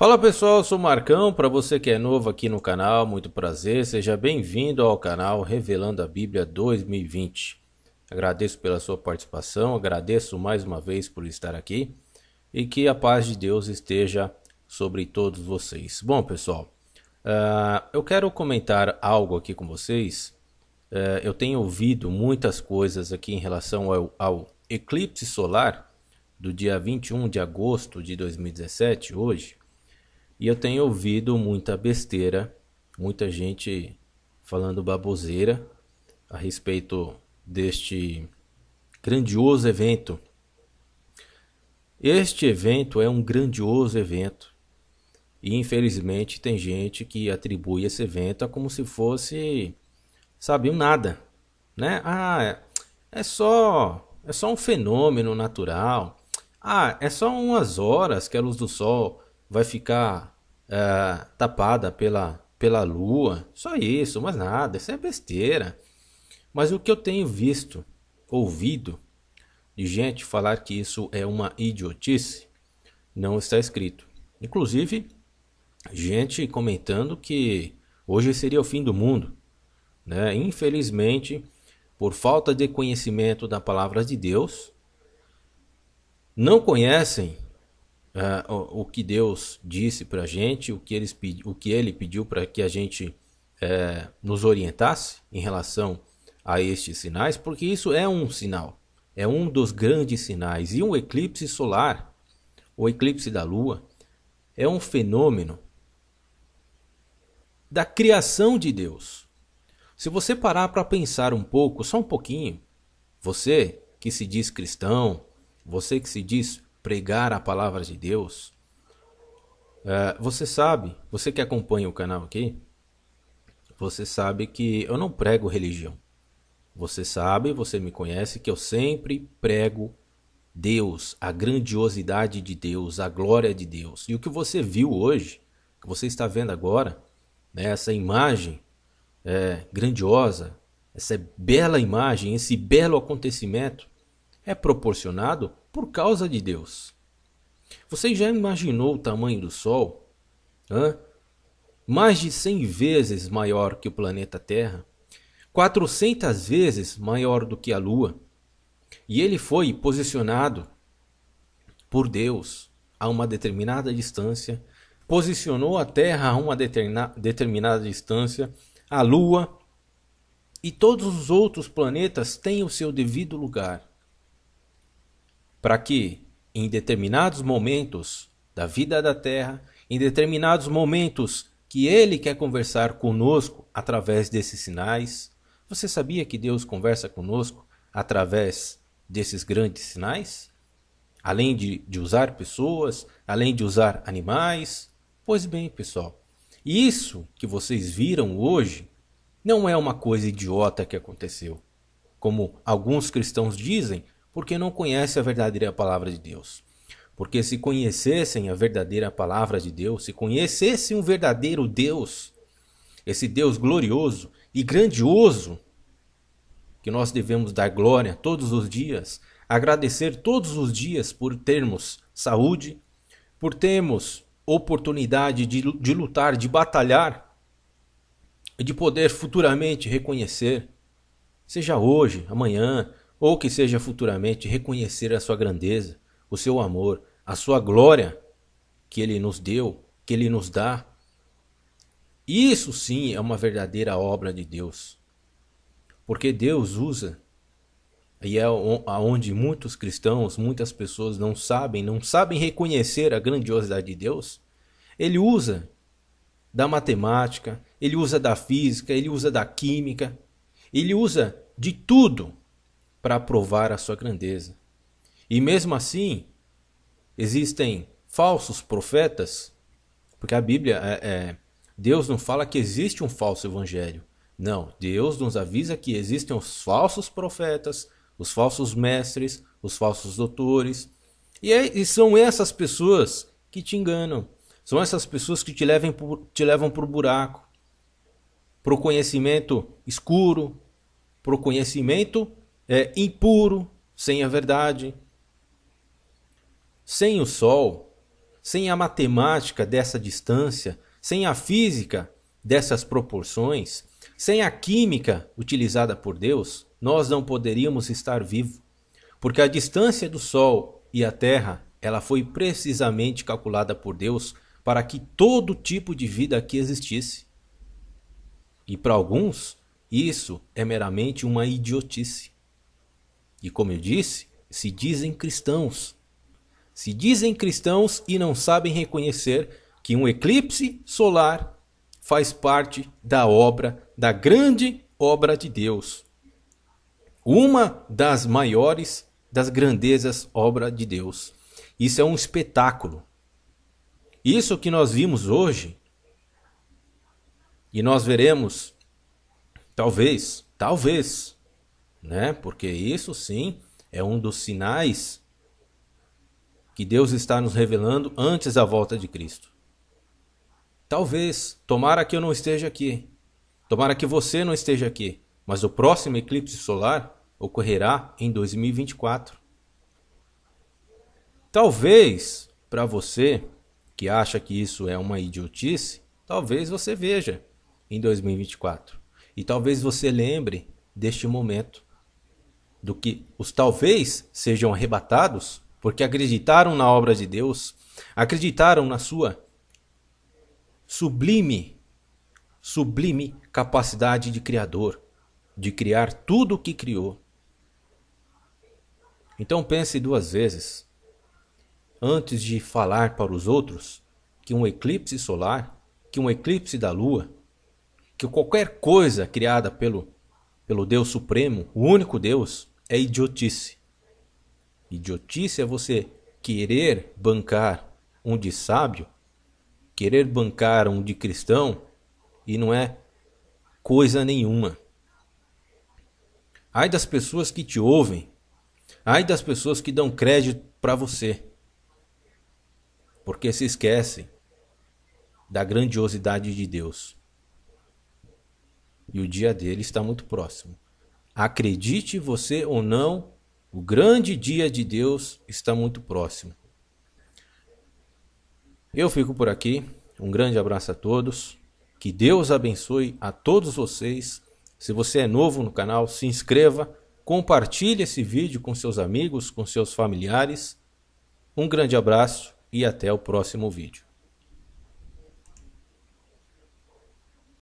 Fala pessoal, eu sou o Marcão. Para você que é novo aqui no canal, muito prazer, seja bem-vindo ao canal Revelando a Bíblia 2020. Agradeço pela sua participação, agradeço mais uma vez por estar aqui e que a paz de Deus esteja sobre todos vocês. Bom, pessoal, uh, eu quero comentar algo aqui com vocês. Uh, eu tenho ouvido muitas coisas aqui em relação ao, ao eclipse solar do dia 21 de agosto de 2017, hoje. E eu tenho ouvido muita besteira, muita gente falando baboseira a respeito deste grandioso evento. Este evento é um grandioso evento. E infelizmente tem gente que atribui esse evento a como se fosse, sabe, um nada, né? Ah, é, é só, é só um fenômeno natural. Ah, é só umas horas que a luz do sol vai ficar uh, tapada pela, pela lua. Só isso, mas nada, isso é besteira. Mas o que eu tenho visto, ouvido, de gente falar que isso é uma idiotice, não está escrito. Inclusive, gente comentando que hoje seria o fim do mundo. Né? Infelizmente, por falta de conhecimento da palavra de Deus, não conhecem uh, o, o, que Deus disse para a gente, o que, eles, o que ele pediu para que a gente eh, nos orientasse em relação a estes sinais, porque isso é um sinal, é um dos grandes sinais. E um eclipse solar, o eclipse da Lua, é um fenômeno da criação de Deus. Se você parar para pensar um pouco, só um pouquinho, você que se diz cristão, você que se diz pregar a palavra de Deus, uh, você sabe, você que acompanha o canal aqui, você sabe que eu não prego religião. Você sabe, você me conhece, que eu sempre prego Deus, a grandiosidade de Deus, a glória de Deus. E o que você viu hoje, que você está vendo agora, né, essa imagem é, grandiosa, essa bela imagem, esse belo acontecimento, é proporcionado por causa de Deus. Você já imaginou o tamanho do Sol? Hã? Mais de 100 vezes maior que o planeta Terra, 400 vezes maior do que a Lua. E ele foi posicionado por Deus a uma determinada distância, posicionou a Terra a uma determinada distância, a Lua e todos os outros planetas têm o seu devido lugar para que, em determinados momentos da vida da Terra, em determinados momentos que Ele quer conversar conosco através desses sinais, você sabia que Deus conversa conosco através desses grandes sinais? Além de, de usar pessoas, além de usar animais? Pois bem, pessoal, isso que vocês viram hoje não é uma coisa idiota que aconteceu. Como alguns cristãos dizem, porque não conhece a verdadeira palavra de Deus. Porque se conhecessem a verdadeira palavra de Deus, se conhecessem um verdadeiro Deus, esse Deus glorioso e grandioso, que nós devemos dar glória todos os dias, agradecer todos os dias por termos saúde, por termos oportunidade de, de lutar, de batalhar, e de poder futuramente reconhecer, seja hoje, amanhã, ou que seja futuramente reconhecer a sua grandeza, o seu amor, a sua glória que ele nos deu, que ele nos dá. Isso sim é uma verdadeira obra de Deus. Porque Deus usa e é aonde muitos cristãos, muitas pessoas não sabem, não sabem reconhecer a grandiosidade de Deus. Ele usa da matemática, ele usa da física, ele usa da química, ele usa de tudo para provar a sua grandeza. E mesmo assim, existem falsos profetas, porque a Bíblia, é, é, Deus não fala que existe um falso evangelho. Não, Deus nos avisa que existem os falsos profetas, os falsos mestres, os falsos doutores. E, é, e são essas pessoas que te enganam. São essas pessoas que te levam por, te levam para o buraco, para o conhecimento escuro, para o conhecimento é, impuro, sem a verdade. Sem o Sol, sem a matemática dessa distância, sem a física dessas proporções, sem a química utilizada por Deus, nós não poderíamos estar vivos, porque a distância do Sol e a Terra, ela foi precisamente calculada por Deus para que todo tipo de vida aqui existisse. E para alguns, isso é meramente uma idiotice. E como eu disse, se dizem cristãos. Se dizem cristãos e não sabem reconhecer que um eclipse solar faz parte da obra, da grande obra de Deus. Uma das maiores, das grandezas obra de Deus. Isso é um espetáculo. Isso que nós vimos hoje, e nós veremos, talvez, talvez, né? Porque isso sim é um dos sinais que Deus está nos revelando antes da volta de Cristo. Talvez, tomara que eu não esteja aqui, tomara que você não esteja aqui, mas o próximo eclipse solar ocorrerá em 2024. Talvez para você que acha que isso é uma idiotice, talvez você veja em 2024. E talvez você lembre deste momento do que os talvez sejam arrebatados, porque acreditaram na obra de Deus, acreditaram na sua sublime, sublime capacidade de Criador, de criar tudo o que criou. Então pense duas vezes antes de falar para os outros que um eclipse solar, que um eclipse da lua, que qualquer coisa criada pelo, pelo Deus Supremo, o único Deus, é idiotice. Idiotice é você querer bancar um de sábio, querer bancar um de cristão e não é coisa nenhuma. Ai das pessoas que te ouvem, ai das pessoas que dão crédito para você, porque se esquecem da grandiosidade de Deus. E o dia dele está muito próximo. Acredite você ou não, o grande dia de Deus está muito próximo. Eu fico por aqui. Um grande abraço a todos. Que Deus abençoe a todos vocês. Se você é novo no canal, se inscreva, compartilhe esse vídeo com seus amigos, com seus familiares. Um grande abraço e até o próximo vídeo.